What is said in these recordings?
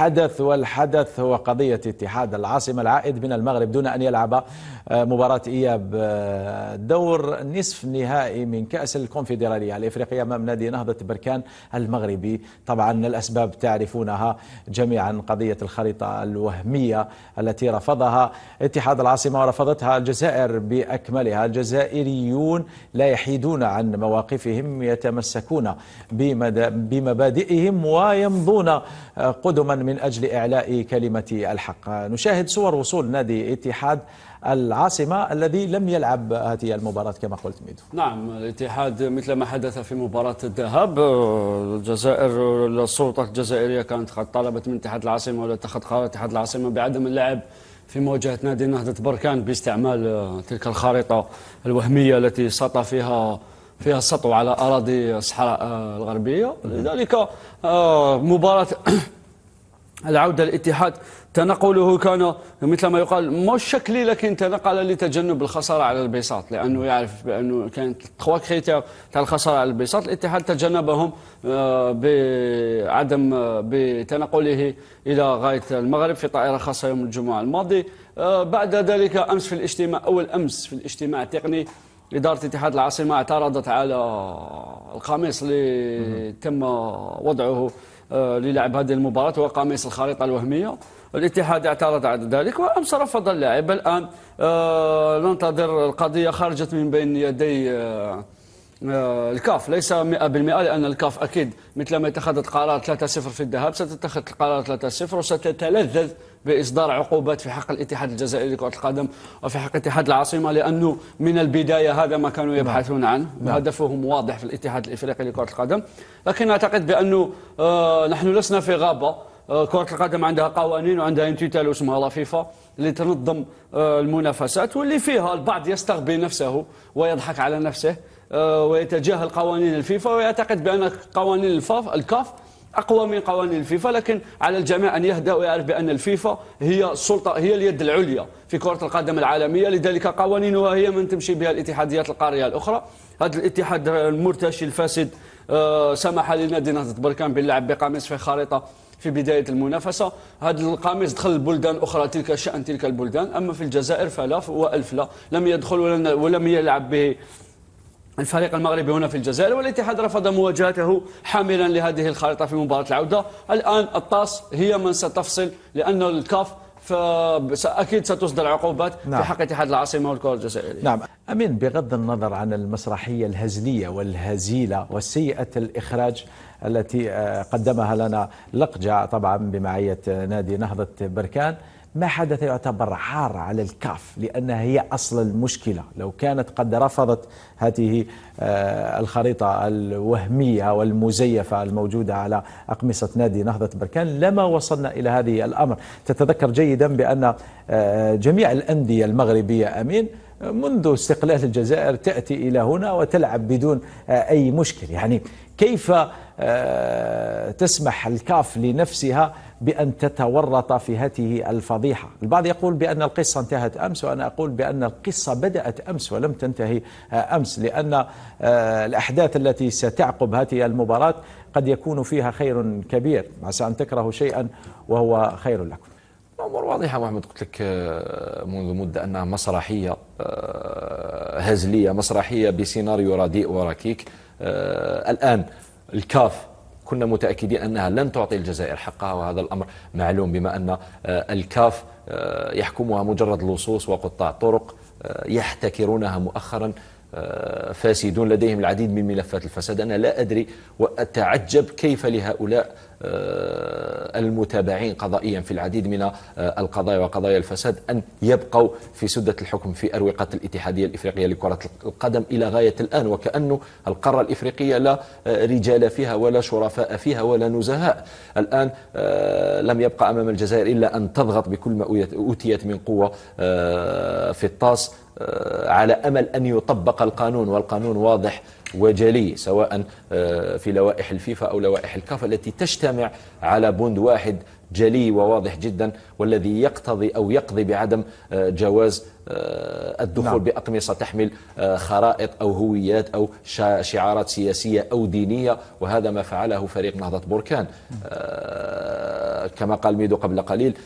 حدث والحدث هو قضية اتحاد العاصمة العائد من المغرب دون أن يلعب آه، مباراة إياب آه، دور نصف نهائي من كأس الكونفدرالية الإفريقية أمام نادي نهضة بركان المغربي طبعا الأسباب تعرفونها جميعا قضية الخريطة الوهمية التي رفضها اتحاد العاصمة ورفضتها الجزائر بأكملها الجزائريون لا يحيدون عن مواقفهم يتمسكون بمبادئهم ويمضون آه، قدما من من أجل إعلاء كلمة الحق نشاهد صور وصول نادي اتحاد العاصمة الذي لم يلعب هذه المباراة كما قلت ميدو نعم الاتحاد مثل ما حدث في مباراة الذهاب الجزائر السلطة الجزائرية كانت قد طلبت من اتحاد العاصمة ولا اتخذ قرار اتحاد العاصمة بعدم اللعب في مواجهة نادي نهضة بركان باستعمال تلك الخريطة الوهمية التي سطى فيها فيها السطو على أراضي الصحراء الغربية لذلك آه، مباراة العودة الاتحاد تنقله كان مثل ما يقال مش شكلي لكن تنقل لتجنب الخسارة على البيصات لأنه يعرف بأنه كانت تخوا كريتير تاع الخسارة على البيصات الاتحاد تجنبهم آه، بعدم آه، بتنقله إلى غاية المغرب في طائرة خاصة يوم الجمعة الماضي آه، بعد ذلك أمس في الاجتماع أول أمس في الاجتماع التقني إدارة اتحاد العاصمة اعترضت على القميص اللي تم وضعه آه، للعب هذه المباراة هو قميص الخريطة الوهمية الاتحاد اعترض على ذلك وامس رفض اللاعب الان آه ننتظر القضيه خرجت من بين يدي آه آه الكاف ليس 100% لان الكاف اكيد مثلما اتخذت قرار 3-0 في الذهاب ستتخذ قرار 3-0 وستتلذذ باصدار عقوبات في حق الاتحاد الجزائري لكرة القدم وفي حق اتحاد العاصمة لأنه من البداية هذا ما كانوا نعم. يبحثون عنه نعم. هدفهم واضح في الاتحاد الإفريقي لكرة القدم لكن أعتقد بأنه آه، نحن لسنا في غابة آه، كرة القدم عندها قوانين وعندها انتيتال اسمها لا فيفا اللي تنظم آه، المنافسات واللي فيها البعض يستغبي نفسه ويضحك على نفسه ويتجاهل قوانين الفيفا ويعتقد بأن قوانين الفاف الكاف اقوى من قوانين الفيفا لكن على الجميع ان يهدا ويعرف بان الفيفا هي السلطه هي اليد العليا في كره القدم العالميه لذلك قوانينها هي من تمشي بها الاتحاديات القاريه الاخرى هذا الاتحاد المرتشي الفاسد آه، سمح لنادي نهضه بركان باللعب بقميص في خريطه في بدايه المنافسه هذا القميص دخل البلدان اخرى تلك شان تلك البلدان اما في الجزائر فلا والف لا لم يدخل ولم يلعب به الفريق المغربي هنا في الجزائر والاتحاد رفض مواجهته حاملا لهذه الخارطه في مباراة العودة الآن الطاس هي من ستفصل لأن الكاف فأكيد ستصدر عقوبات نعم. في حق اتحاد العاصمة والكرة الجزائرية نعم أمين بغض النظر عن المسرحية الهزلية والهزيلة وسيئة الإخراج التي آه، قدمها لنا لقجة طبعا بمعية نادي نهضة بركان ما حدث يعتبر عار على الكاف لأنها هي أصل المشكلة لو كانت قد رفضت هذه آه، الخريطة الوهمية والمزيفة الموجودة على أقمصة نادي نهضة بركان لما وصلنا إلى هذه الأمر تتذكر جيدا بأن آه، جميع الأندية المغربية أمين منذ استقلال الجزائر تأتي إلى هنا وتلعب بدون آه، أي مشكل يعني كيف تسمح الكاف لنفسها بأن تتورط في هذه الفضيحة البعض يقول بأن القصة انتهت أمس وأنا أقول بأن القصة بدأت أمس ولم تنتهي آه، أمس لأن آه، الأحداث التي ستعقب هذه المباراة قد يكون فيها خير كبير عسى أن تكرهوا شيئا وهو خير لكم الأمور واضحة محمد قلت لك آه، منذ مدة أنها مسرحية هزلية مسرحية بسيناريو رديء وركيك الآن الكاف كنا متأكدين أنها لن تعطي الجزائر حقها وهذا الأمر معلوم بما أن آه، الكاف آه، يحكمها مجرد لصوص وقطاع طرق آه، يحتكرونها مؤخرا فاسدون لديهم العديد من ملفات الفساد أنا لا أدري وأتعجب كيف لهؤلاء آه، المتابعين قضائيا في العديد من آه، القضايا وقضايا الفساد أن يبقوا في سدة الحكم في أروقة الاتحادية الإفريقية لكرة القدم إلى غاية الآن وكأنه القارة الإفريقية لا آه، رجال فيها ولا شرفاء فيها ولا نزهاء الآن لم يبقى أمام الجزائر إلا أن تضغط بكل ما أوتيت من قوة في الطاس على أمل أن يطبق القانون والقانون واضح وجلي سواء آه، في لوائح الفيفا أو لوائح الكاف التي تجتمع على بند واحد جلي وواضح جدا والذي يقتضي أو يقضي بعدم آه، جواز آه، الدخول نعم. بأقمصة تحمل خرائط أو هويات أو شعارات سياسية أو دينية وهذا ما فعله فريق نهضة بركان كما قال ميدو قبل قليل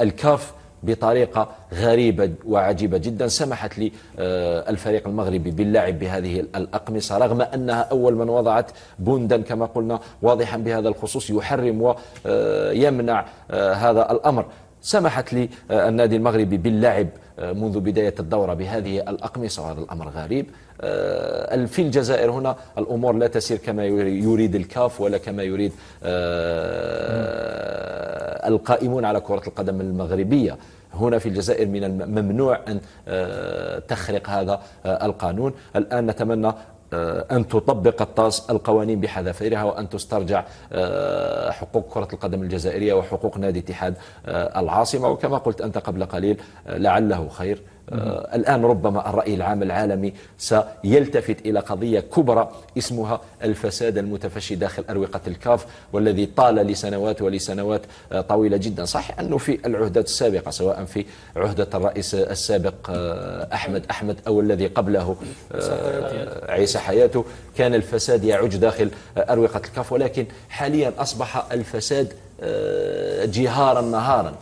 الكاف بطريقة غريبة وعجيبة جدا سمحت لي آه، الفريق المغربي باللعب بهذه الأقمصة رغم أنها أول من وضعت بندا كما قلنا واضحا بهذا الخصوص يحرم ويمنع آه، آه، هذا الأمر سمحت لي النادي المغربي باللعب منذ بداية الدورة بهذه الأقمصة وهذا الأمر غريب في الجزائر هنا الأمور لا تسير كما يريد الكاف ولا كما يريد القائمون على كرة القدم المغربية هنا في الجزائر من الممنوع أن آه، تخرق هذا آه، القانون الآن نتمنى آه، أن تطبق الطاس القوانين بحذافيرها وأن تسترجع حقوق كرة القدم الجزائرية وحقوق نادي اتحاد العاصمة وكما قلت أنت قبل قليل لعله خير آه، الآن ربما الرأي العام العالمي سيلتفت إلى قضية كبرى اسمها الفساد المتفشي داخل أروقة الكاف والذي طال لسنوات ولسنوات آه، طويلة جدا صح أنه في العهدات السابقة سواء في عهدة الرئيس السابق آه، أحمد أحمد أو الذي قبله عيسى حياته كان الفساد يعج داخل أروقة الكاف ولكن حاليا أصبح الفساد جهارا نهارا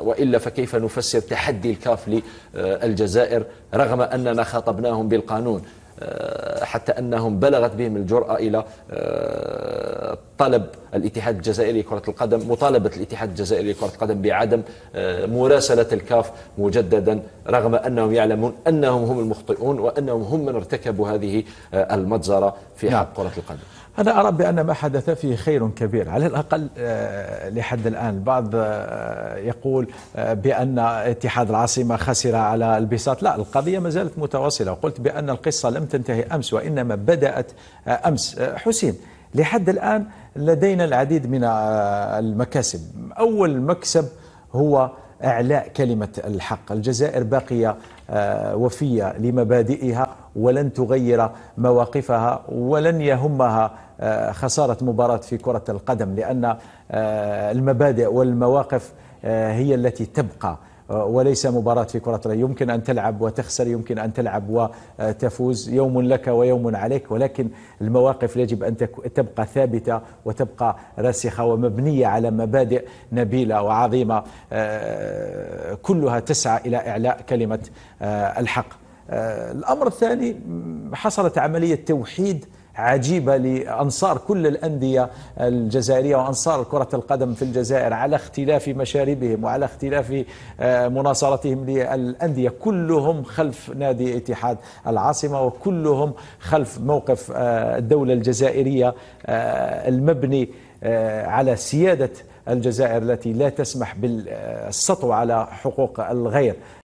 وإلا فكيف نفسر تحدي الكاف للجزائر رغم أننا خاطبناهم بالقانون آه، حتى أنهم بلغت بهم الجرأة إلى آه، طلب الاتحاد الجزائري لكرة القدم مطالبة الاتحاد الجزائري لكرة القدم بعدم آه، مراسلة الكاف مجددا رغم أنهم يعلمون أنهم هم المخطئون وأنهم هم من ارتكبوا هذه المجزرة في نعم. حق كرة القدم أنا أرى بأن ما حدث فيه خير كبير على الأقل آه، لحد الآن البعض آه، يقول آه، بأن اتحاد العاصمة خسر على البساط لا القضية ما زالت متواصلة وقلت بأن القصة لم تنتهي أمس وإنما بدأت أمس حسين لحد الآن لدينا العديد من المكاسب أول مكسب هو اعلاء كلمه الحق، الجزائر باقيه آه، وفيه لمبادئها ولن تغير مواقفها ولن يهمها آه، خساره مباراه في كره القدم لان آه، المبادئ والمواقف هي التي تبقى آه، وليس مباراة في كرة اليد يمكن أن تلعب وتخسر يمكن أن تلعب وتفوز يوم لك ويوم عليك ولكن المواقف يجب أن تبقى ثابتة وتبقى راسخة ومبنية على مبادئ نبيلة وعظيمة آه، كلها تسعى إلى إعلاء كلمة آه، الحق الأمر الثاني حصلت عملية توحيد عجيبة لأنصار كل الأندية الجزائرية وأنصار كرة القدم في الجزائر على اختلاف مشاربهم وعلى اختلاف آه، مناصرتهم للأندية كلهم خلف نادي اتحاد العاصمة وكلهم خلف موقف آه، الدولة الجزائرية آه، المبني على سيادة الجزائر التي لا تسمح بالسطو على حقوق الغير